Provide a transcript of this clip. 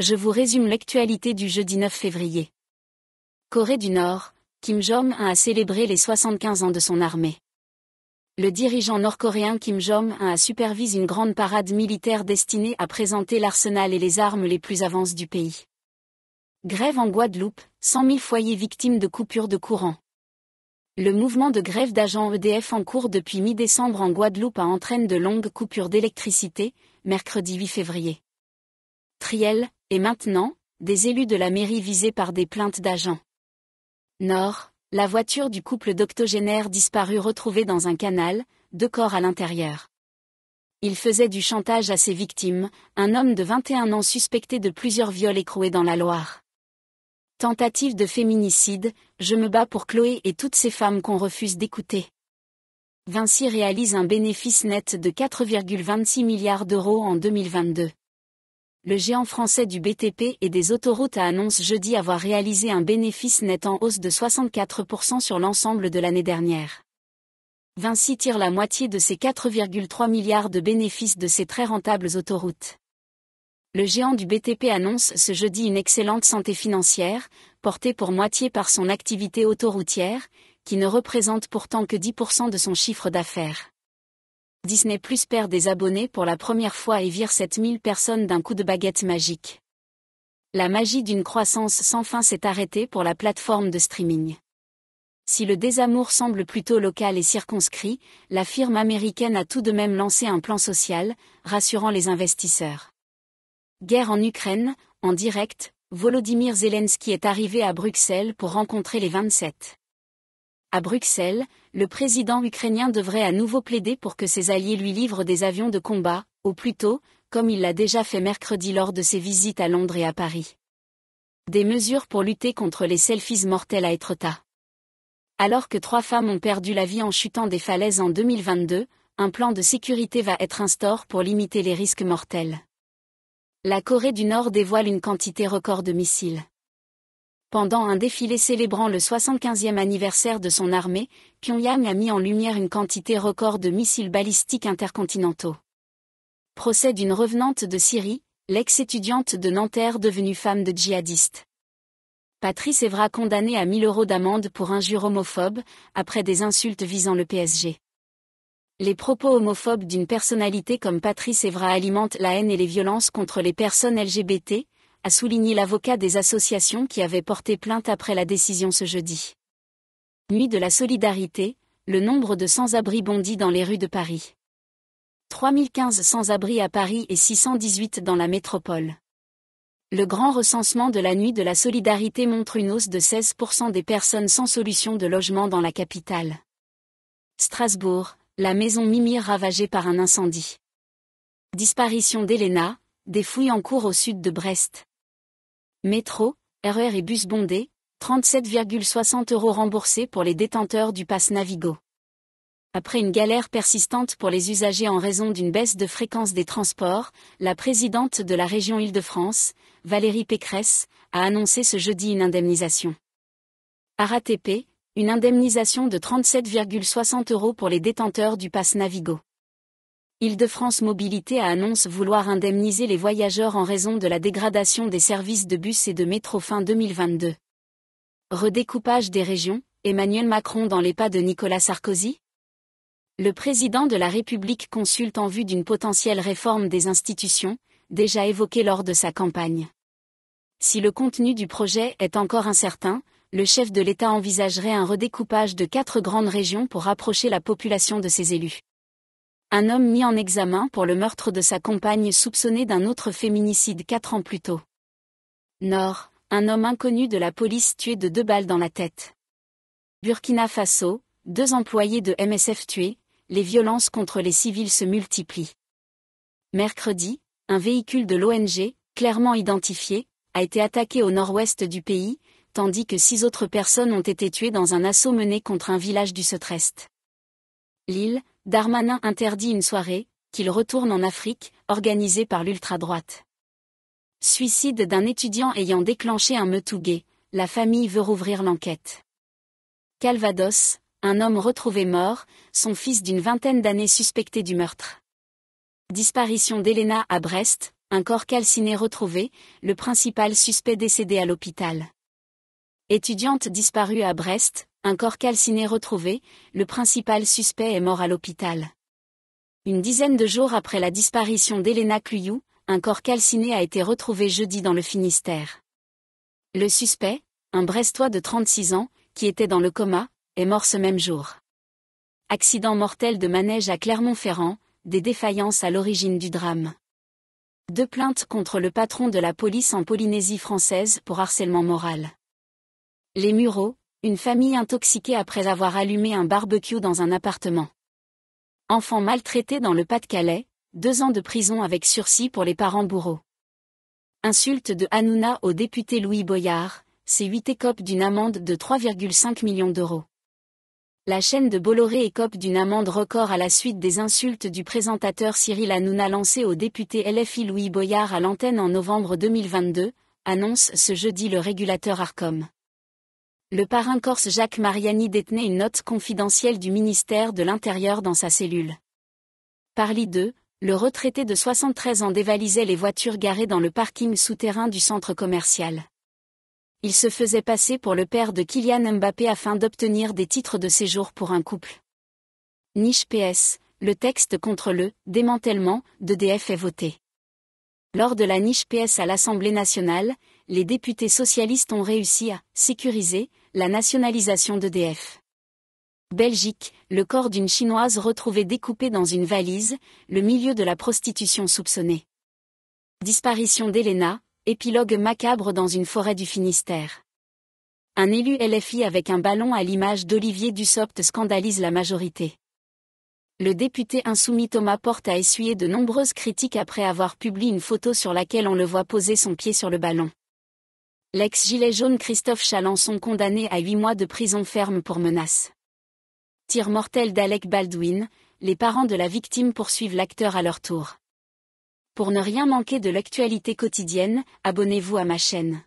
je vous résume l'actualité du jeudi 9 février. Corée du Nord, Kim Jong-un a célébré les 75 ans de son armée. Le dirigeant nord-coréen Kim Jong-un a supervisé une grande parade militaire destinée à présenter l'arsenal et les armes les plus avancées du pays. Grève en Guadeloupe, 100 000 foyers victimes de coupures de courant. Le mouvement de grève d'agents EDF en cours depuis mi-décembre en Guadeloupe a entraîné de longues coupures d'électricité, mercredi 8 février. Triel, et maintenant, des élus de la mairie visés par des plaintes d'agents. Nord, la voiture du couple d'octogénaires disparut retrouvée dans un canal, deux corps à l'intérieur. Il faisait du chantage à ses victimes, un homme de 21 ans suspecté de plusieurs viols écroués dans la Loire. Tentative de féminicide, je me bats pour Chloé et toutes ces femmes qu'on refuse d'écouter. Vinci réalise un bénéfice net de 4,26 milliards d'euros en 2022 le géant français du BTP et des autoroutes a annoncé jeudi avoir réalisé un bénéfice net en hausse de 64% sur l'ensemble de l'année dernière. Vinci tire la moitié de ses 4,3 milliards de bénéfices de ses très rentables autoroutes. Le géant du BTP annonce ce jeudi une excellente santé financière, portée pour moitié par son activité autoroutière, qui ne représente pourtant que 10% de son chiffre d'affaires. Disney Plus perd des abonnés pour la première fois et vire 7000 personnes d'un coup de baguette magique. La magie d'une croissance sans fin s'est arrêtée pour la plateforme de streaming. Si le désamour semble plutôt local et circonscrit, la firme américaine a tout de même lancé un plan social, rassurant les investisseurs. Guerre en Ukraine, en direct, Volodymyr Zelensky est arrivé à Bruxelles pour rencontrer les 27. À Bruxelles, le président ukrainien devrait à nouveau plaider pour que ses alliés lui livrent des avions de combat, au plus tôt, comme il l'a déjà fait mercredi lors de ses visites à Londres et à Paris. Des mesures pour lutter contre les selfies mortels à Etretat. Alors que trois femmes ont perdu la vie en chutant des falaises en 2022, un plan de sécurité va être instauré pour limiter les risques mortels. La Corée du Nord dévoile une quantité record de missiles. Pendant un défilé célébrant le 75e anniversaire de son armée, Pyongyang a mis en lumière une quantité record de missiles balistiques intercontinentaux. Procès d'une revenante de Syrie, l'ex-étudiante de Nanterre devenue femme de djihadiste. Patrice Evra condamné à 1000 euros d'amende pour injure homophobe, après des insultes visant le PSG. Les propos homophobes d'une personnalité comme Patrice Evra alimentent la haine et les violences contre les personnes LGBT, a souligné l'avocat des associations qui avaient porté plainte après la décision ce jeudi. Nuit de la solidarité, le nombre de sans-abri bondit dans les rues de Paris. 3015 sans-abri à Paris et 618 dans la métropole. Le grand recensement de la nuit de la solidarité montre une hausse de 16% des personnes sans solution de logement dans la capitale. Strasbourg, la maison Mimir ravagée par un incendie. Disparition d'Elena, des fouilles en cours au sud de Brest métro, RER e et bus bondés, 37,60 euros remboursés pour les détenteurs du pass Navigo. Après une galère persistante pour les usagers en raison d'une baisse de fréquence des transports, la présidente de la région Île-de-France, Valérie Pécresse, a annoncé ce jeudi une indemnisation. RATP, une indemnisation de 37,60 euros pour les détenteurs du pass Navigo. Île-de-France Mobilité a annoncé vouloir indemniser les voyageurs en raison de la dégradation des services de bus et de métro fin 2022. Redécoupage des régions, Emmanuel Macron dans les pas de Nicolas Sarkozy Le président de la République consulte en vue d'une potentielle réforme des institutions, déjà évoquée lors de sa campagne. Si le contenu du projet est encore incertain, le chef de l'État envisagerait un redécoupage de quatre grandes régions pour rapprocher la population de ses élus un homme mis en examen pour le meurtre de sa compagne soupçonnée d'un autre féminicide quatre ans plus tôt. Nord, un homme inconnu de la police tué de deux balles dans la tête. Burkina Faso, deux employés de MSF tués, les violences contre les civils se multiplient. Mercredi, un véhicule de l'ONG, clairement identifié, a été attaqué au nord-ouest du pays, tandis que six autres personnes ont été tuées dans un assaut mené contre un village du est. Lille. Darmanin interdit une soirée, qu'il retourne en Afrique, organisée par l'ultra-droite. Suicide d'un étudiant ayant déclenché un meutou la famille veut rouvrir l'enquête. Calvados, un homme retrouvé mort, son fils d'une vingtaine d'années suspecté du meurtre. Disparition d'Elena à Brest, un corps calciné retrouvé, le principal suspect décédé à l'hôpital. Étudiante disparue à Brest, un corps calciné retrouvé, le principal suspect est mort à l'hôpital. Une dizaine de jours après la disparition d'Elena Cluyou, un corps calciné a été retrouvé jeudi dans le Finistère. Le suspect, un Brestois de 36 ans, qui était dans le coma, est mort ce même jour. Accident mortel de manège à Clermont-Ferrand, des défaillances à l'origine du drame. Deux plaintes contre le patron de la police en Polynésie française pour harcèlement moral. Les Mureaux, une famille intoxiquée après avoir allumé un barbecue dans un appartement. Enfant maltraité dans le Pas-de-Calais, deux ans de prison avec sursis pour les parents bourreaux. Insulte de Hanouna au député Louis Boyard, ces 8 écopes d'une amende de 3,5 millions d'euros. La chaîne de Bolloré écope d'une amende record à la suite des insultes du présentateur Cyril Hanouna lancées au député LFI Louis Boyard à l'antenne en novembre 2022, annonce ce jeudi le régulateur Arcom. Le parrain corse Jacques Mariani détenait une note confidentielle du ministère de l'Intérieur dans sa cellule. Par 2, le retraité de 73 ans dévalisait les voitures garées dans le parking souterrain du centre commercial. Il se faisait passer pour le père de Kylian Mbappé afin d'obtenir des titres de séjour pour un couple. Niche PS, le texte contre le démantèlement d'EDF est voté. Lors de la niche PS à l'Assemblée nationale, les députés socialistes ont réussi à sécuriser la nationalisation d'EDF. Belgique, le corps d'une Chinoise retrouvée découpée dans une valise, le milieu de la prostitution soupçonnée. Disparition d'Elena, épilogue macabre dans une forêt du Finistère. Un élu LFI avec un ballon à l'image d'Olivier Dussopt scandalise la majorité. Le député insoumis Thomas Porte a essuyé de nombreuses critiques après avoir publié une photo sur laquelle on le voit poser son pied sur le ballon. L'ex-gilet jaune Christophe sont condamnés à 8 mois de prison ferme pour menace. Tir mortel d'Alec Baldwin, les parents de la victime poursuivent l'acteur à leur tour. Pour ne rien manquer de l'actualité quotidienne, abonnez-vous à ma chaîne.